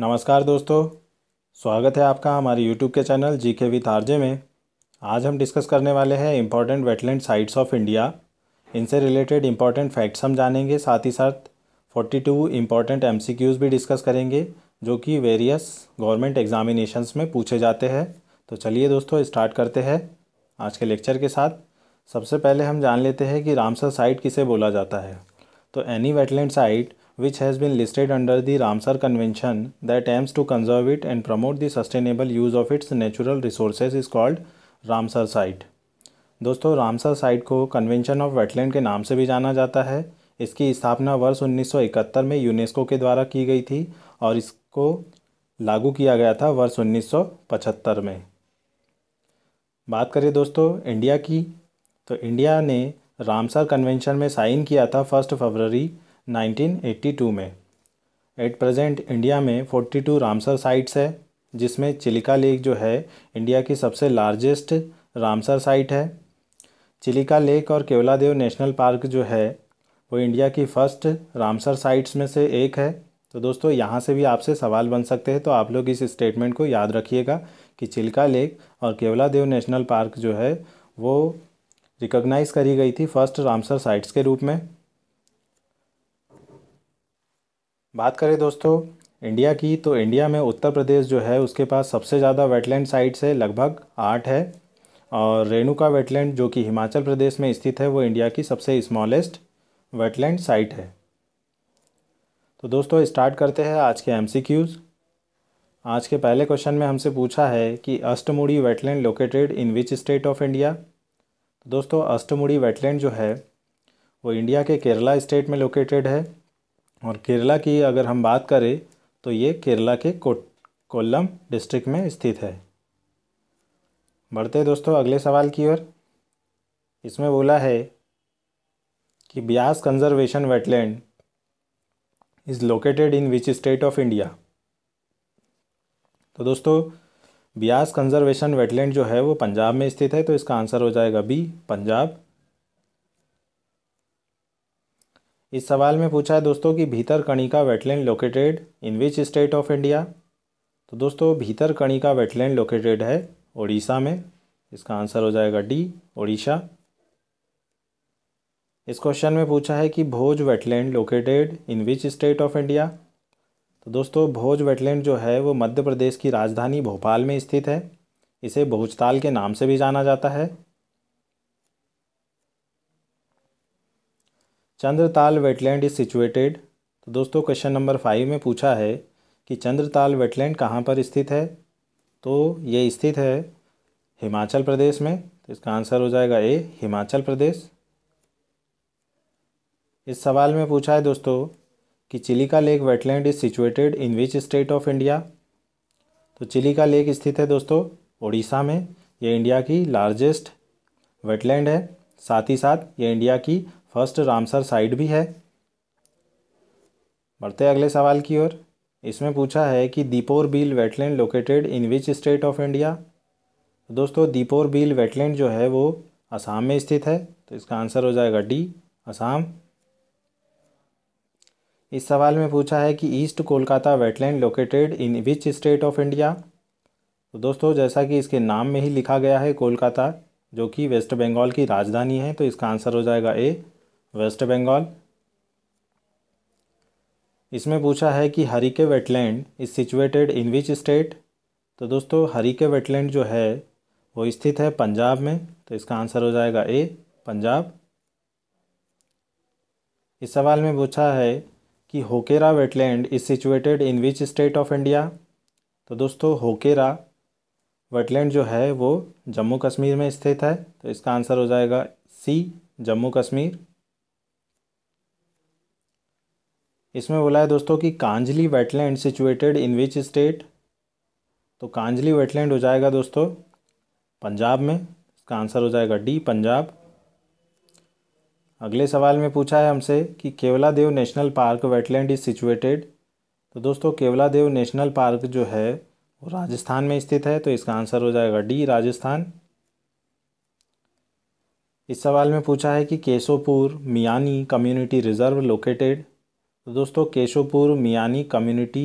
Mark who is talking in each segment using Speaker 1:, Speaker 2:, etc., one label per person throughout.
Speaker 1: नमस्कार दोस्तों स्वागत है आपका हमारे यूट्यूब के चैनल जी के विथ आरजे में आज हम डिस्कस करने वाले हैं important wetland sites of India इनसे रिलेटेड इम्पॉर्टेंट फैक्ट्स हम जानेंगे साथ ही साथ 42 इम्पॉर्टेंट एम भी डिस्कस करेंगे जो कि वेरियस गवर्नमेंट एग्जामिनेशंस में पूछे जाते हैं तो चलिए दोस्तों स्टार्ट करते हैं आज के लेक्चर के साथ सबसे पहले हम जान लेते हैं कि रामसर साइट किसे बोला जाता है तो any wetland site which has been listed under the Ramsar Convention that aims to conserve it and promote the sustainable use of its natural resources is called Ramsar site. दोस्तों Ramsar site को convention of wetland के नाम से भी जाना जाता है इसकी स्थापना वर्ष 1971 में यूनेस्को के द्वारा की गई थी और इसको लागू किया गया था वर्ष 1975 में बात करें दोस्तों इंडिया की तो इंडिया ने रामसर कन्वेंशन में साइन किया था फर्स्ट फरवरी 1975 1982 में एट प्रेजेंट इंडिया में 42 रामसर साइट्स है जिसमें चिलिका लेक जो है इंडिया की सबसे लार्जेस्ट रामसर साइट है चिलिका लेक और केवलादेव नेशनल पार्क जो है वो इंडिया की फ़र्स्ट रामसर साइट्स में से एक है तो दोस्तों यहाँ से भी आपसे सवाल बन सकते हैं तो आप लोग इस स्टेटमेंट को याद रखिएगा कि चिल्का लेक और केवलादेव नेशनल पार्क जो है वो रिकॉग्नाइज करी गई थी फर्स्ट रामसर साइट्स के रूप में बात करें दोस्तों इंडिया की तो इंडिया में उत्तर प्रदेश जो है उसके पास सबसे ज़्यादा वेटलैंड साइट्स है लगभग आठ है और रेणुका वेटलैंड जो कि हिमाचल प्रदेश में स्थित है वो इंडिया की सबसे स्मॉलेस्ट वेटलैंड साइट है तो दोस्तों स्टार्ट करते हैं आज के एम आज के पहले क्वेश्चन में हमसे पूछा है कि Ashtamudi wetland located in which state of India तो दोस्तों अष्टमुड़ी वेटलैंड जो है वो इंडिया के केरला स्टेट में लोकेटेड है और केरला की अगर हम बात करें तो ये केरला के कोल्लम डिस्ट्रिक्ट में स्थित है बढ़ते दोस्तों अगले सवाल की ओर इसमें बोला है कि Beas conservation wetland is located in which state of India तो दोस्तों ब्यास कंजर्वेशन वेटलैंड जो है वो पंजाब में स्थित है तो इसका आंसर हो जाएगा बी पंजाब इस सवाल में पूछा है दोस्तों कि Bhitarkanika wetland located in which state of India तो दोस्तों भीतर कणिका वेटलैंड लोकेटेड है उड़ीसा में इसका आंसर हो जाएगा डी ओडिशा इस क्वेश्चन में पूछा है कि Bhoj wetland located in which state of India तो दोस्तों भोज वेटलैंड जो है वो मध्य प्रदेश की राजधानी भोपाल में स्थित है इसे भोजताल के नाम से भी जाना जाता है चंद्रताल वेटलैंड इज़ सिचुएटेड तो दोस्तों क्वेश्चन नंबर फाइव में पूछा है कि चंद्रताल वेटलैंड कहाँ पर स्थित है तो ये स्थित है हिमाचल प्रदेश में तो इसका आंसर हो जाएगा ए हिमाचल प्रदेश इस सवाल में पूछा है दोस्तों कि Chilika lake wetland is situated in which state of India तो चिलिका लेक स्थित है दोस्तों ओडिशा में ये इंडिया की लार्जेस्ट वेटलैंड है साथ ही साथ ये इंडिया की फर्स्ट रामसर साइड भी है बढ़ते अगले सवाल की ओर इसमें पूछा है कि Deepor Beel wetland located in which state of India तो दोस्तों दीपोर बिल वेटलैंड जो है वो असम में स्थित है तो इसका आंसर हो जाएगा डी असम इस सवाल में पूछा है कि east Kolkata wetland located in which state of India तो दोस्तों जैसा कि इसके नाम में ही लिखा गया है कोलकाता जो कि वेस्ट बंगाल की राजधानी है तो इसका आंसर हो जाएगा ए वेस्ट बंगाल इसमें पूछा है कि Harike wetland is situated in which state तो दोस्तों हरी के वेटलैंड जो है वो स्थित है पंजाब में तो इसका आंसर हो जाएगा ए पंजाब इस सवाल में पूछा है कि Hokera wetland is situated in which state of India तो दोस्तों होकेरा वेटलैंड जो है वो जम्मू कश्मीर में स्थित है तो इसका आंसर हो जाएगा सी जम्मू कश्मीर इसमें बोला है दोस्तों कि Kanjli wetland situated in which state तो कांजली वेटलैंड हो जाएगा दोस्तों पंजाब में इसका आंसर हो जाएगा डी पंजाब अगले सवाल में पूछा है हमसे कि Keoladeo national park wetland is situated तो दोस्तों केवला देव नेशनल पार्क जो है
Speaker 2: वो राजस्थान
Speaker 1: में स्थित है तो इसका आंसर हो जाएगा डी राजस्थान इस सवाल में पूछा है कि Keshopur Miani community reserve located तो दोस्तों केशवपुर मियानी कम्युनिटी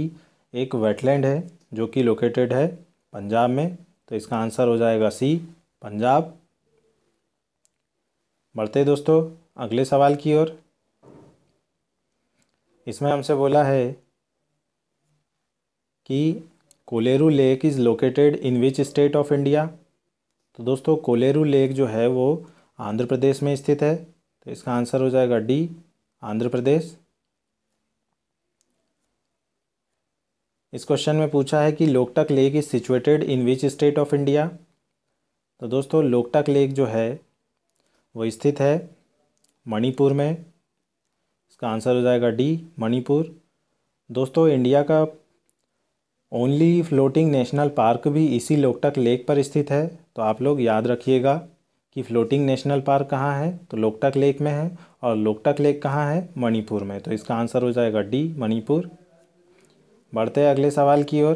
Speaker 1: एक वेटलैंड है जो कि लोकेटेड है पंजाब में तो इसका आंसर हो जाएगा सी पंजाब बढ़ते दोस्तों अगले सवाल की ओर इसमें हमसे बोला है कि Kolleru lake is located in which state of India तो दोस्तों कोलेरू लेक जो है वो आंध्र प्रदेश में स्थित है तो इसका आंसर हो जाएगा डी आंध्र प्रदेश इस क्वेश्चन में पूछा है कि Loktak lake is situated in which state of India तो दोस्तों लोकटक लेक जो है वो स्थित है मणिपुर में इसका आंसर हो जाएगा डी मणिपुर दोस्तों इंडिया का ओनली फ्लोटिंग नेशनल पार्क भी इसी लोकटक लेक पर स्थित है तो आप लोग याद रखिएगा कि फ्लोटिंग नेशनल पार्क कहाँ है तो लोकटक लेक में है और लोकटक लेक कहाँ है मणिपुर में तो इसका आंसर हो जाएगा डी मणिपुर बढ़ते हैं अगले सवाल की ओर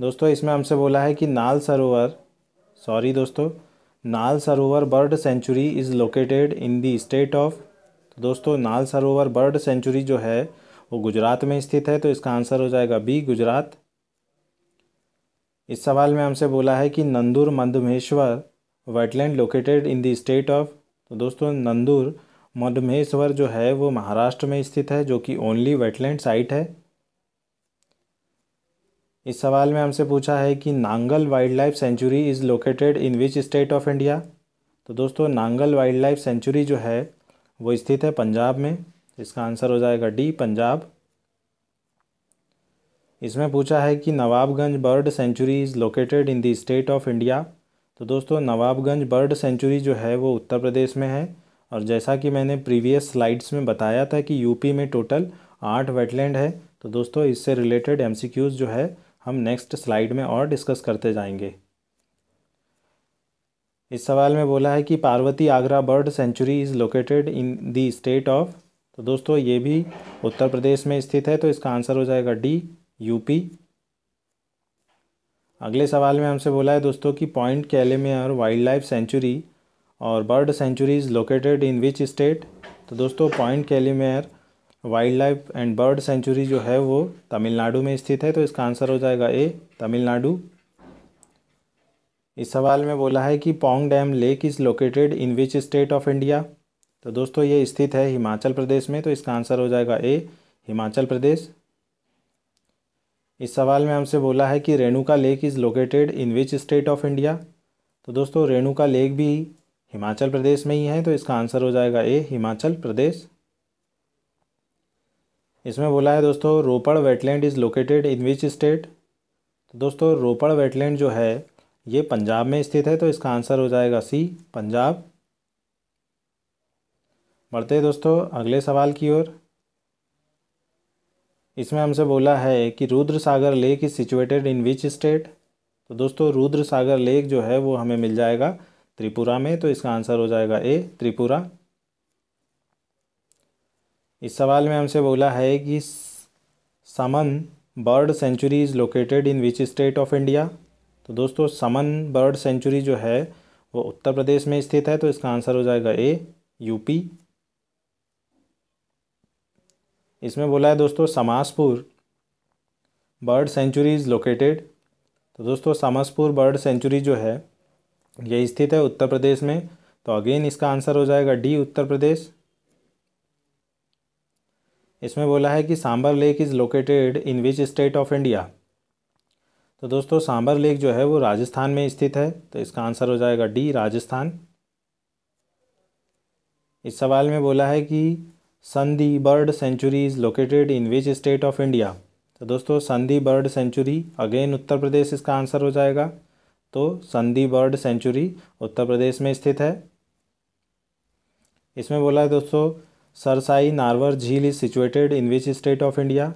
Speaker 1: दोस्तों इसमें हमसे बोला है कि नाल सरोवर सॉरी दोस्तों Nal Sarovar bird sanctuary is located in the state of तो दोस्तों नाल सरोवर बर्ड सेंचुरी जो है वो गुजरात में स्थित है तो इसका आंसर हो जाएगा बी गुजरात इस सवाल में हमसे बोला है कि Nandur Madhameshwar wetland located in the state of तो दोस्तों नंदूर मधुमेश्वर जो है वो महाराष्ट्र में स्थित है जो कि ओनली वेटलैंड साइट है इस सवाल में हमसे पूछा है कि Nangal wildlife sanctuary is located in which state of India तो दोस्तों नांगल वाइल्ड लाइफ सेंचुरी जो है वो स्थित है पंजाब में इसका आंसर हो जाएगा डी पंजाब इसमें पूछा है कि Nawabganj bird sanctuary is located in the state of India तो दोस्तों नवाबगंज बर्ड सेंचुरी जो है वो उत्तर प्रदेश में है और जैसा कि मैंने प्रीवियस स्लाइड्स में बताया था कि यूपी में टोटल आठ वेटलैंड है तो दोस्तों इससे रिलेटेड एमसीक्यूज़ जो है हम नेक्स्ट स्लाइड में और डिस्कस करते जाएंगे इस सवाल में बोला है कि Parvati Agra bird sanctuary is located in the state of तो दोस्तों ये भी उत्तर प्रदेश में स्थित है तो इसका आंसर हो जाएगा डी यूपी अगले सवाल में हमसे बोला है दोस्तों कि point Calimere wildlife sanctuary और bird sanctuary is located in which state तो दोस्तों point Calimere wildlife and bird sanctuary जो है वो तमिलनाडु में स्थित है तो इसका आंसर हो जाएगा ए तमिलनाडु इस सवाल में बोला है कि Pong dam lake is located in which state of India तो दोस्तों ये स्थित है हिमाचल प्रदेश में तो इसका आंसर हो जाएगा ए हिमाचल प्रदेश इस सवाल में हमसे बोला है कि Renuka lake is located in which state of India तो दोस्तों रेणुका लेक भी हिमाचल प्रदेश में ही है तो इसका आंसर हो जाएगा ए हिमाचल प्रदेश इसमें बोला है दोस्तों Ropar wetland is located in which state तो दोस्तों रोपड़ वेटलैंड जो है ये पंजाब में स्थित है तो इसका आंसर हो जाएगा सी पंजाब बढ़ते दोस्तों अगले सवाल की ओर इसमें हमसे बोला है कि Rudra Sagar lake is situated in which state तो दोस्तों रुद्र सागर लेक जो है वो हमें मिल जाएगा त्रिपुरा में तो इसका आंसर हो जाएगा ए त्रिपुरा इस सवाल में हमसे बोला है कि Saman bird sanctuary is located in which state of India तो दोस्तों समन बर्ड सेंचुरी जो है वो उत्तर प्रदेश में स्थित है तो इसका आंसर हो जाएगा ए यूपी इसमें बोला है दोस्तों Samaspur bird sanctuary is located तो दोस्तों समासपुर बर्ड सेंचुरी जो है ये स्थित है उत्तर प्रदेश में तो अगेन इसका आंसर हो जाएगा डी उत्तर प्रदेश इसमें बोला है कि Sambhar lake is located in which state of India तो दोस्तों सांबर लेक जो है वो राजस्थान में स्थित है तो इसका आंसर हो जाएगा डी राजस्थान इस सवाल में बोला है कि Sandi bird sanctuary is located in which state of India तो दोस्तों Sandi bird sanctuary again Uttar Pradesh इसका आंसर हो जाएगा तो संधि बर्ड सेंचुरी उत्तर प्रदेश में स्थित है इसमें बोला है दोस्तों Sarsai Nawar Jheel is situated in which state of India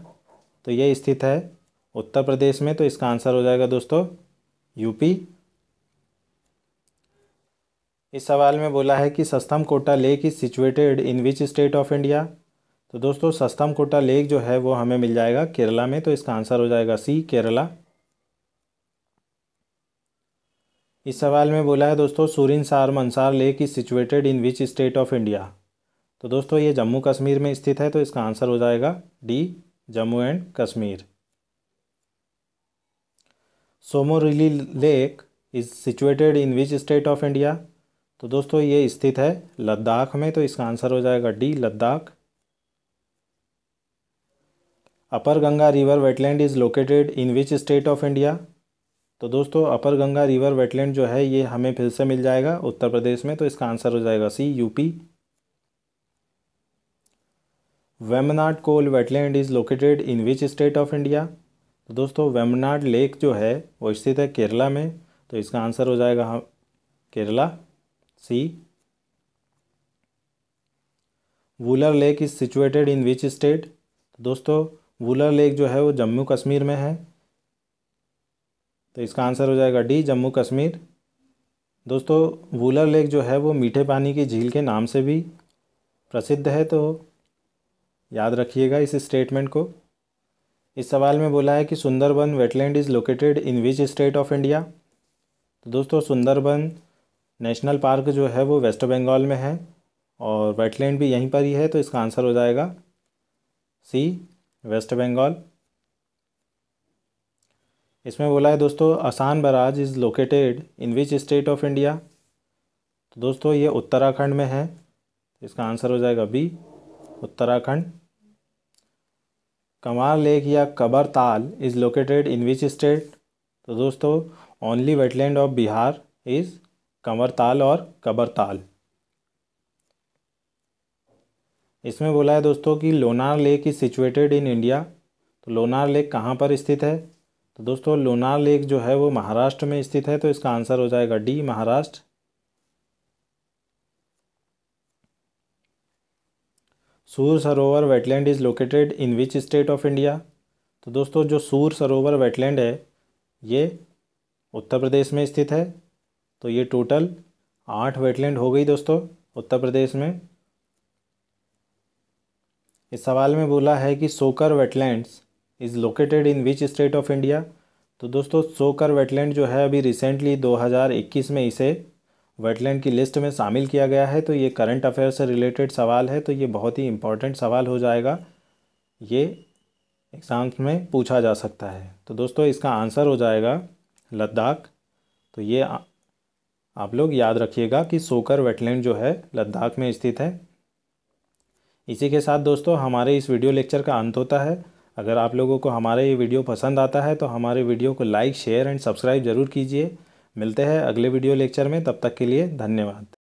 Speaker 1: तो ये स्थित है उत्तर प्रदेश में तो इसका आंसर हो जाएगा दोस्तों यूपी इस सवाल में बोला है कि Sasthamkotta lake is situated in which state of India तो दोस्तों सस्तम कोटा लेक जो है वो हमें मिल जाएगा केरला में तो इसका आंसर हो जाएगा सी केरला इस सवाल में बोला है दोस्तों Surinsar Mansar lake is situated in which state of India तो दोस्तों ये जम्मू कश्मीर में स्थित है तो इसका आंसर हो जाएगा D Jammu and Kashmir Tsomoriri lake is situated in which state of India तो दोस्तों ये स्थित है लद्दाख में तो इसका आंसर हो जाएगा D Ladakh upper Ganga river wetland is located in which state of India तो दोस्तों अपर गंगा रिवर वेटलैंड जो है ये हमें फिर से मिल जाएगा उत्तर प्रदेश में तो इसका आंसर हो जाएगा C UP Vembanad Kol wetland is located in which state of India तो दोस्तों वेमनाड लेक जो है वो स्थित है केरला में तो इसका आंसर हो जाएगा हम हाँ, Kerala C Wular lake is situated in which state तो दोस्तों वूलर लेक जो है वो जम्मू कश्मीर में है तो इसका आंसर हो जाएगा डी जम्मू कश्मीर दोस्तों वूलर लेक जो है वो मीठे पानी की झील के नाम से भी प्रसिद्ध है तो याद रखिएगा इस स्टेटमेंट को इस सवाल में बोला है कि Sundarban wetland is located in which state of India तो दोस्तों सुंदरबन नेशनल पार्क जो है वो वेस्ट बंगाल में है और वेटलैंड भी यहीं पर ही है तो इसका आंसर हो जाएगा सी वेस्ट बंगाल इसमें बोला है दोस्तों Asan barrage is located in which state of India तो दोस्तों ये उत्तराखंड में है इसका आंसर हो जाएगा बी उत्तराखंड कमार लेक या Kabar Tal is located in which state तो दोस्तों only wetland of Bihar is Kanwar Tal और कबर ताल इसमें बोला है दोस्तों कि Lonar lake is situated in India तो लोनार लेक कहाँ पर स्थित है तो दोस्तों लोनार लेक जो है वो महाराष्ट्र में स्थित है तो इसका आंसर हो जाएगा D Maharashtra Sur Sarovar wetland is located in which state of India तो दोस्तों जो सूर सरोवर वेटलैंड है ये उत्तर प्रदेश में स्थित है तो ये टोटल आठ वेटलैंड हो गई दोस्तों उत्तर प्रदेश में इस सवाल में बोला है कि Tsokar wetlands is located in which state of India तो दोस्तों सोकर वेटलैंड जो है अभी रिसेंटली 2021 में इसे वेटलैंड की लिस्ट में शामिल किया गया है तो ये करंट अफेयर से रिलेटेड सवाल है तो ये बहुत ही इम्पॉर्टेंट सवाल हो जाएगा ये एग्ज़ाम्स में पूछा जा सकता है तो दोस्तों इसका आंसर हो जाएगा लद्दाख तो ये आ, आप लोग याद रखिएगा कि सोकर वेटलैंड जो है लद्दाख में स्थित है इसी के साथ दोस्तों हमारे इस वीडियो लेक्चर का अंत होता है अगर आप लोगों को हमारे ये वीडियो पसंद आता है तो हमारे वीडियो को लाइक शेयर एंड सब्सक्राइब ज़रूर कीजिए मिलते हैं अगले वीडियो लेक्चर में तब तक के लिए धन्यवाद